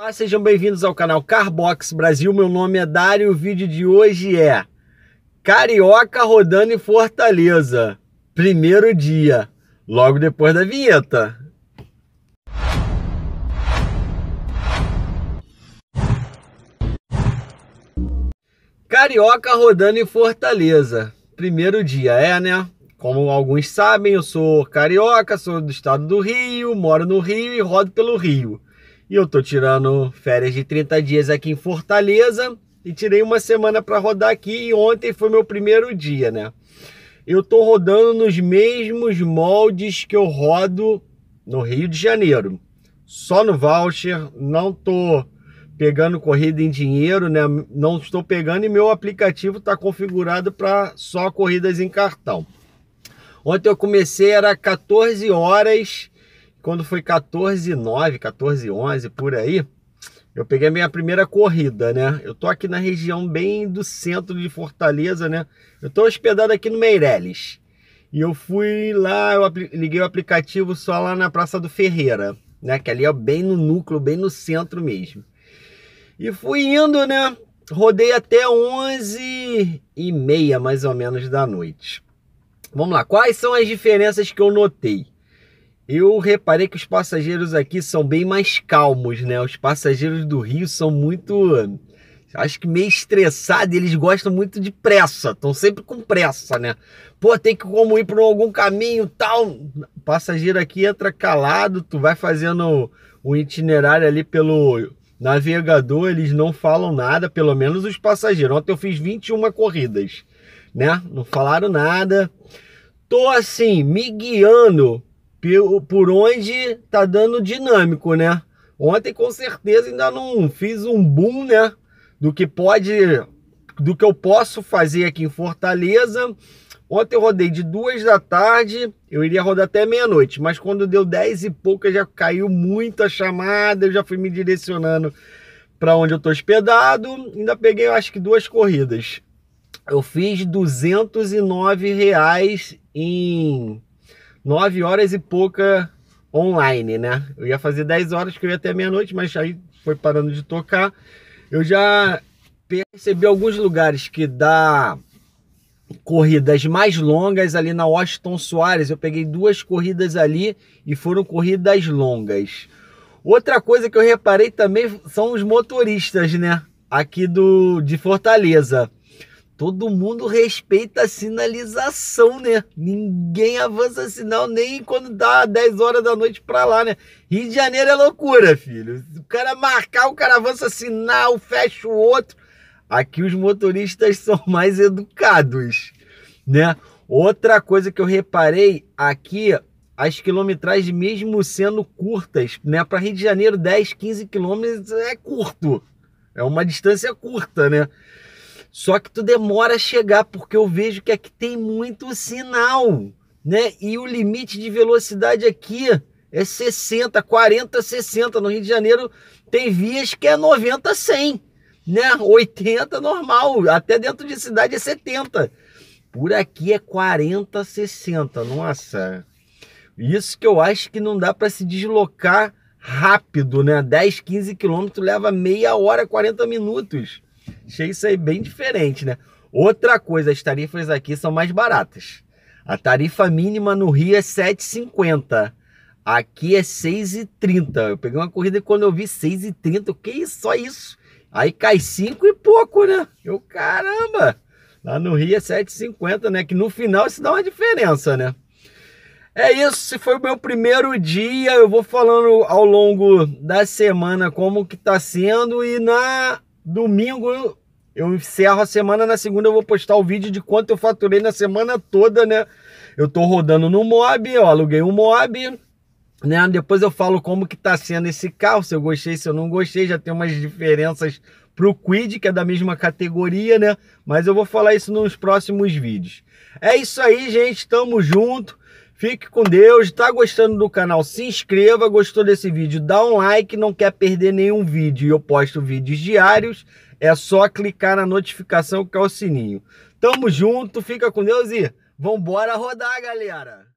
Olá, ah, sejam bem-vindos ao canal Carbox Brasil. Meu nome é Dário e o vídeo de hoje é Carioca rodando em Fortaleza. Primeiro dia, logo depois da vinheta. Carioca rodando em Fortaleza. Primeiro dia, é, né? Como alguns sabem, eu sou carioca, sou do estado do Rio, moro no Rio e rodo pelo Rio. E eu tô tirando férias de 30 dias aqui em Fortaleza e tirei uma semana para rodar aqui e ontem foi meu primeiro dia, né? Eu tô rodando nos mesmos moldes que eu rodo no Rio de Janeiro. Só no voucher, não tô pegando corrida em dinheiro, né? Não estou pegando e meu aplicativo está configurado para só corridas em cartão. Ontem eu comecei era 14 horas quando foi 14 9, 14 11 por aí, eu peguei a minha primeira corrida, né? Eu tô aqui na região bem do centro de Fortaleza, né? Eu tô hospedado aqui no Meireles. E eu fui lá, eu liguei o aplicativo só lá na Praça do Ferreira, né? Que ali é bem no núcleo, bem no centro mesmo. E fui indo, né? Rodei até 11 e meia, mais ou menos, da noite. Vamos lá, quais são as diferenças que eu notei? Eu reparei que os passageiros aqui são bem mais calmos, né? Os passageiros do Rio são muito. Acho que meio estressados, eles gostam muito de pressa, estão sempre com pressa, né? Pô, tem que como ir por algum caminho tal. O passageiro aqui entra calado, tu vai fazendo o itinerário ali pelo navegador, eles não falam nada, pelo menos os passageiros. Ontem eu fiz 21 corridas, né? Não falaram nada. Tô assim, me guiando por onde tá dando dinâmico, né? Ontem com certeza ainda não fiz um boom, né? Do que pode, do que eu posso fazer aqui em Fortaleza. Ontem eu rodei de duas da tarde, eu iria rodar até meia-noite, mas quando deu dez e pouca já caiu muita chamada, eu já fui me direcionando para onde eu tô hospedado. Ainda peguei, eu acho que duas corridas. Eu fiz 209 reais em 9 horas e pouca online, né? Eu ia fazer 10 horas, que eu ia até meia-noite, mas aí foi parando de tocar. Eu já percebi alguns lugares que dá corridas mais longas ali na Washington Soares. Eu peguei duas corridas ali e foram corridas longas. Outra coisa que eu reparei também são os motoristas, né? Aqui do de Fortaleza todo mundo respeita a sinalização, né? Ninguém avança sinal nem quando dá 10 horas da noite pra lá, né? Rio de Janeiro é loucura, filho. O cara marcar, o cara avança sinal, fecha o outro. Aqui os motoristas são mais educados, né? Outra coisa que eu reparei aqui, as quilometragens, mesmo sendo curtas, né? Para Rio de Janeiro, 10, 15 quilômetros é curto. É uma distância curta, né? Só que tu demora a chegar, porque eu vejo que aqui tem muito sinal, né? E o limite de velocidade aqui é 60, 40, 60. No Rio de Janeiro tem vias que é 90, 100, né? 80 normal, até dentro de cidade é 70. Por aqui é 40, 60. Nossa. Isso que eu acho que não dá para se deslocar rápido, né? 10, 15 quilômetros leva meia hora, 40 minutos. Achei isso aí bem diferente, né? Outra coisa, as tarifas aqui são mais baratas. A tarifa mínima no Rio é 7,50. Aqui é 6,30. Eu peguei uma corrida e quando eu vi 6,30, que isso, só isso? Aí cai 5 e pouco, né? Eu, caramba! Lá no Rio é 7,50, né? Que no final isso dá uma diferença, né? É isso, se foi o meu primeiro dia, eu vou falando ao longo da semana como que tá sendo e na domingo eu encerro a semana, na segunda eu vou postar o vídeo de quanto eu faturei na semana toda, né? Eu tô rodando no Moab, eu aluguei um Moab, né? Depois eu falo como que tá sendo esse carro, se eu gostei, se eu não gostei, já tem umas diferenças pro Quid, que é da mesma categoria, né? Mas eu vou falar isso nos próximos vídeos. É isso aí, gente, tamo junto. Fique com Deus. Está gostando do canal? Se inscreva. Gostou desse vídeo? Dá um like. Não quer perder nenhum vídeo. Eu posto vídeos diários. É só clicar na notificação que é o sininho. Tamo junto. Fica com Deus e vambora rodar, galera.